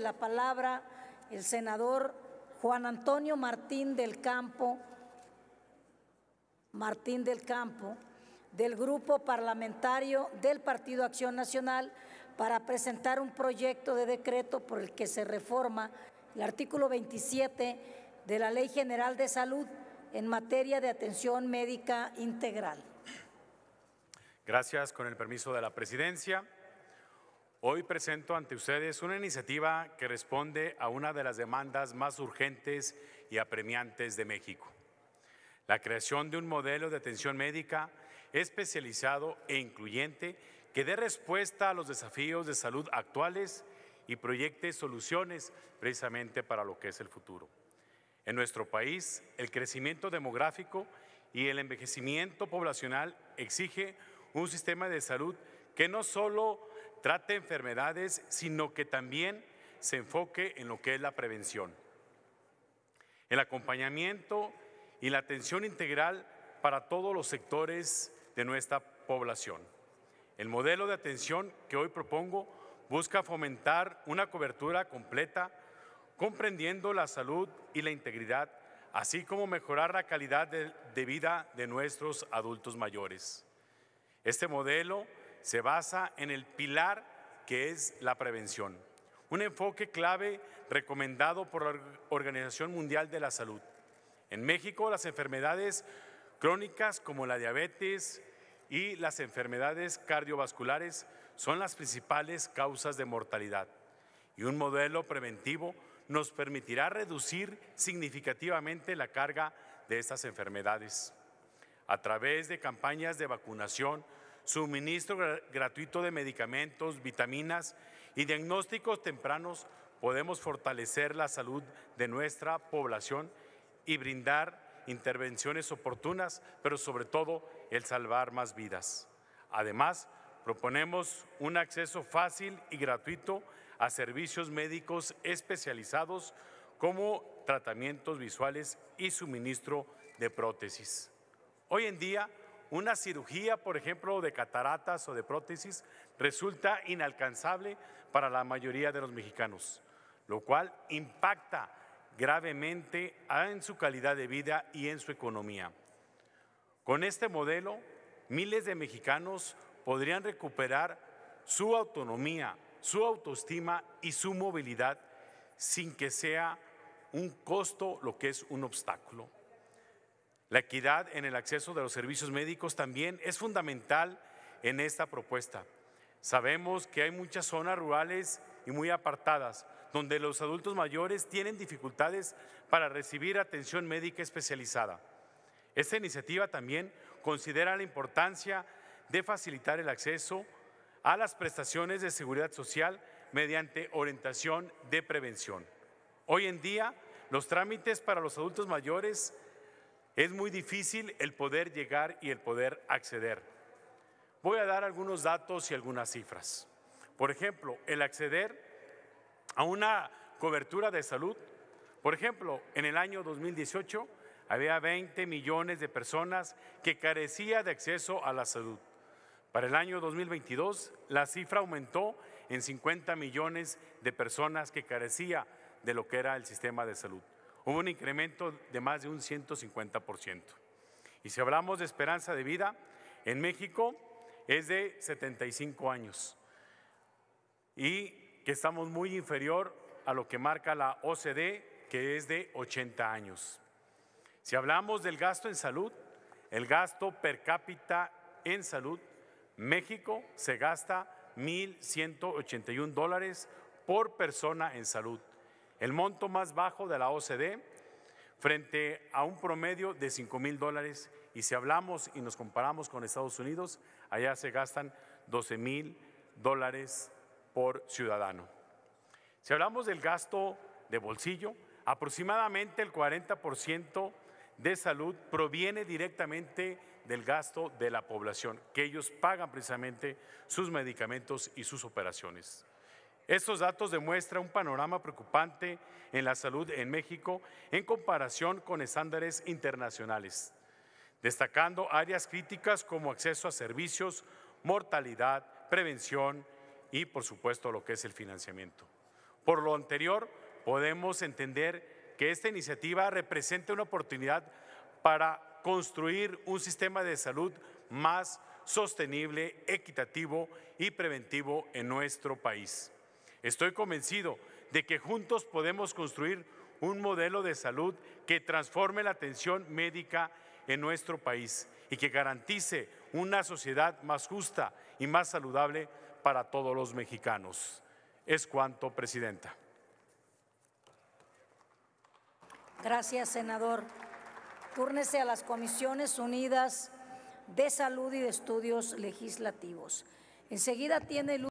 la palabra el senador Juan Antonio Martín del Campo, Martín del Campo, del grupo parlamentario del Partido Acción Nacional para presentar un proyecto de decreto por el que se reforma el artículo 27 de la Ley General de Salud en materia de atención médica integral. Gracias, con el permiso de la presidencia. Hoy presento ante ustedes una iniciativa que responde a una de las demandas más urgentes y apremiantes de México. La creación de un modelo de atención médica especializado e incluyente que dé respuesta a los desafíos de salud actuales y proyecte soluciones precisamente para lo que es el futuro. En nuestro país, el crecimiento demográfico y el envejecimiento poblacional exige un sistema de salud que no solo trate enfermedades, sino que también se enfoque en lo que es la prevención. El acompañamiento y la atención integral para todos los sectores de nuestra población. El modelo de atención que hoy propongo busca fomentar una cobertura completa, comprendiendo la salud y la integridad, así como mejorar la calidad de, vida de nuestros adultos mayores. Este modelo se basa en el pilar que es la prevención, un enfoque clave recomendado por la Organización Mundial de la Salud. En México, las enfermedades crónicas como la diabetes y las enfermedades cardiovasculares son las principales causas de mortalidad y un modelo preventivo nos permitirá reducir significativamente la carga de estas enfermedades. A través de campañas de vacunación suministro gratuito de medicamentos, vitaminas y diagnósticos tempranos, podemos fortalecer la salud de nuestra población y brindar intervenciones oportunas, pero sobre todo el salvar más vidas. Además, proponemos un acceso fácil y gratuito a servicios médicos especializados como tratamientos visuales y suministro de prótesis. Hoy en día, una cirugía, por ejemplo, de cataratas o de prótesis, resulta inalcanzable para la mayoría de los mexicanos, lo cual impacta gravemente en su calidad de vida y en su economía. Con este modelo, miles de mexicanos podrían recuperar su autonomía, su autoestima y su movilidad sin que sea un costo lo que es un obstáculo. La equidad en el acceso de los servicios médicos también es fundamental en esta propuesta. Sabemos que hay muchas zonas rurales y muy apartadas donde los adultos mayores tienen dificultades para recibir atención médica especializada. Esta iniciativa también considera la importancia de facilitar el acceso a las prestaciones de seguridad social mediante orientación de prevención. Hoy en día, los trámites para los adultos mayores es muy difícil el poder llegar y el poder acceder. Voy a dar algunos datos y algunas cifras. Por ejemplo, el acceder a una cobertura de salud. Por ejemplo, en el año 2018 había 20 millones de personas que carecía de acceso a la salud. Para el año 2022, la cifra aumentó en 50 millones de personas que carecía de lo que era el sistema de salud hubo un incremento de más de un 150%. Y si hablamos de esperanza de vida, en México es de 75 años y que estamos muy inferior a lo que marca la OCDE, que es de 80 años. Si hablamos del gasto en salud, el gasto per cápita en salud, México se gasta 1.181 dólares por persona en salud el monto más bajo de la OCDE frente a un promedio de cinco mil dólares y si hablamos y nos comparamos con Estados Unidos, allá se gastan 12 mil dólares por ciudadano. Si hablamos del gasto de bolsillo, aproximadamente el 40% de salud proviene directamente del gasto de la población, que ellos pagan precisamente sus medicamentos y sus operaciones. Estos datos demuestran un panorama preocupante en la salud en México en comparación con estándares internacionales, destacando áreas críticas como acceso a servicios, mortalidad, prevención y, por supuesto, lo que es el financiamiento. Por lo anterior, podemos entender que esta iniciativa representa una oportunidad para construir un sistema de salud más sostenible, equitativo y preventivo en nuestro país. Estoy convencido de que juntos podemos construir un modelo de salud que transforme la atención médica en nuestro país y que garantice una sociedad más justa y más saludable para todos los mexicanos. Es cuanto, Presidenta. Gracias, senador. Túrnese a las comisiones unidas de salud y de estudios legislativos. Enseguida tiene